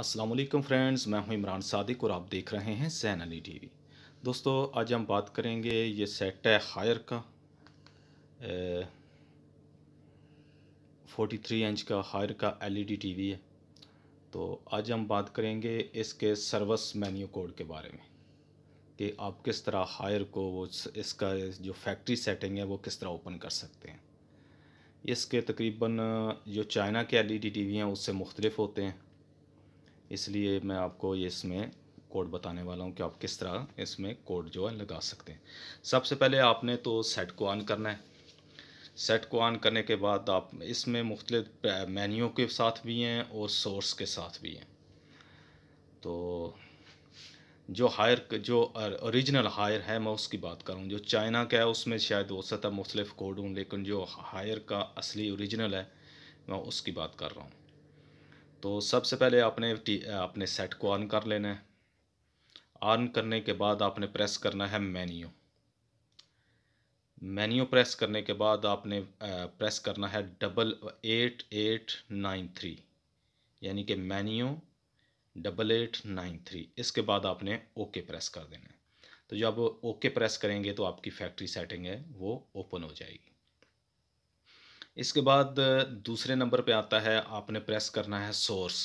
अस्सलाम वालेकुम फ्रेंड्स मैं हूं इमरान सादिक और आप देख रहे हैं सैन अली टीवी दोस्तों आज हम बात करेंगे ये सेट है हायर का ए, थ्री इंच का हायर का एलईडी e टीवी है तो आज हम बात करेंगे इसके सर्विस मेन्यू कोड के बारे में कि आप किस तरह हायर को वो इसका जो फैक्ट्री सेटिंग है वो किस तरह ओपन कर सकते हैं इसके तकरीबन जो चाइना के एलईडी e टीवी हैं उससे मुख्तलिफ होते हैं इसलिए मैं आपको ये इसमें कोड बताने वाला हूँ कि आप किस तरह इसमें कोड जो है लगा सकते हैं सबसे पहले आपने तो सेट को ऑन करना है सेट को ऑन करने के बाद आप इसमें मुख्तलिफ मेन्यू के साथ भी हैं और सोर्स के साथ भी हैं तो जो हायर जो ओरिजिनल हायर है मैं उसकी बात कर रहा हूँ जो चाइना का है उसमें शायद हो सकता है मुख्तलिफ कोड हूँ लेकिन जो हायर का असली औरिजिनल है मैं उसकी बात कर रहा हूँ तो सबसे पहले आपने अपने सेट को ऑन कर लेना है ऑन करने के बाद आपने प्रेस करना है मेन्यू मेन्यू प्रेस करने के बाद आपने प्रेस करना है double eight eight nine three यानी कि menu double eight nine three इसके बाद आपने ओके प्रेस कर देना है तो जब ओके प्रेस करेंगे तो आपकी फैक्ट्री सेटिंग है वो ओपन हो जाएगी इसके बाद दूसरे नंबर पे आता है आपने प्रेस करना है सोर्स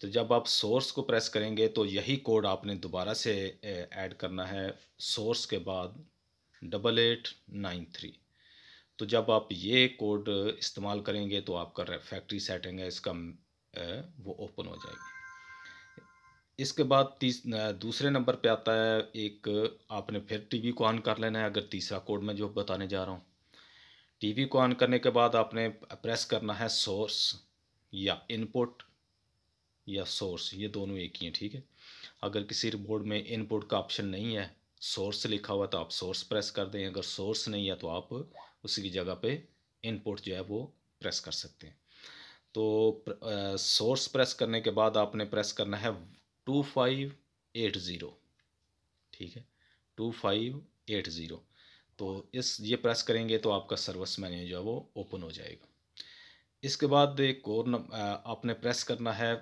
तो जब आप सोर्स को प्रेस करेंगे तो यही कोड आपने दोबारा से ऐड करना है सोर्स के बाद डबल एट नाइन थ्री तो जब आप ये कोड इस्तेमाल करेंगे तो आपका फैक्ट्री सेटिंग है इसका वो ओपन हो जाएगी इसके बाद तीस दूसरे नंबर पे आता है एक आपने फिर टीवी को ऑन कर लेना है अगर तीसरा कोड मैं जो बताने जा रहा हूँ टीवी को ऑन करने के बाद आपने प्रेस करना है सोर्स या इनपुट या सोर्स ये दोनों एक ही हैं ठीक है अगर किसी रिमोट में इनपुट का ऑप्शन नहीं है सोर्स लिखा हुआ तो आप सोर्स प्रेस कर दें अगर सोर्स नहीं है तो आप उसी की जगह पे इनपुट जो है वो प्रेस कर सकते हैं तो सोर्स प्रेस करने के बाद आपने प्रेस करना है टू फाइव एट ज़ीरो ठीक है टू फाइव एट ज़ीरो तो इस ये प्रेस करेंगे तो आपका सर्विस मैन्यू जो है वो ओपन हो जाएगा इसके बाद एक और न, आपने प्रेस करना है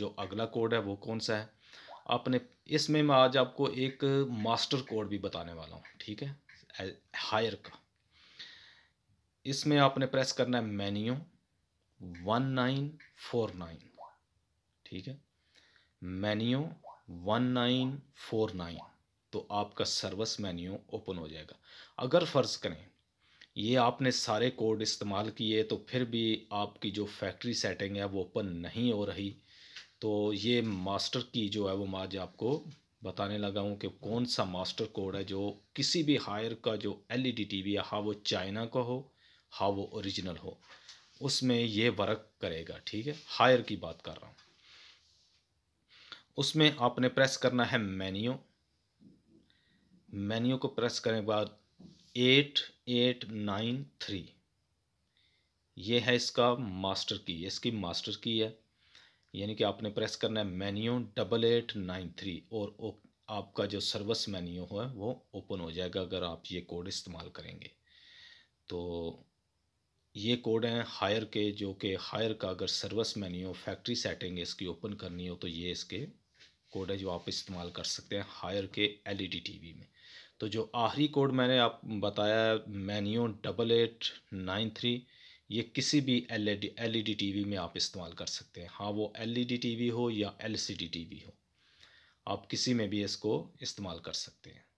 जो अगला कोड है वो कौन सा है आपने इसमें मैं आज आपको एक मास्टर कोड भी बताने वाला हूँ ठीक है हायर का इसमें आपने प्रेस करना है menu one nine four nine ठीक है menu one nine four nine तो आपका सर्विस मेन्यू ओपन हो जाएगा अगर फ़र्ज़ करें ये आपने सारे कोड इस्तेमाल किए तो फिर भी आपकी जो फैक्ट्री सेटिंग है वो ओपन नहीं हो रही तो ये मास्टर की जो है वो मैं आज आपको बताने लगा हूँ कि कौन सा मास्टर कोड है जो किसी भी हायर का जो L E D T V है हाँ वो चाइना का हो हाँ वो ओरिजिनल हो उसमें ये वर्क करेगा ठीक है हायर की बात कर रहा हूँ उसमें आपने प्रेस करना है मेन्यू मेन्यू को प्रेस करने के बाद एट एट नाइन थ्री ये है इसका मास्टर की इसकी मास्टर की है यानी कि आपने प्रेस करना है menu double eight nine three और आपका जो सर्विस मेन्यू है वो ओपन हो जाएगा अगर आप ये कोड इस्तेमाल करेंगे तो ये कोड हैं हायर के जो कि हायर का अगर सर्विस मेन्यू फैक्ट्री सेटिंग इसकी ओपन करनी हो तो ये इसके कोड है जो आप इस्तेमाल कर सकते हैं हायर के एलईडी टीवी में तो जो आखिरी कोड मैंने आप बताया menu double eight nine three ये किसी भी L L E D T V में आप इस्तेमाल कर सकते हैं हाँ वो L E D T V हो या L C D T V हो आप किसी में भी इसको इस्तेमाल कर सकते हैं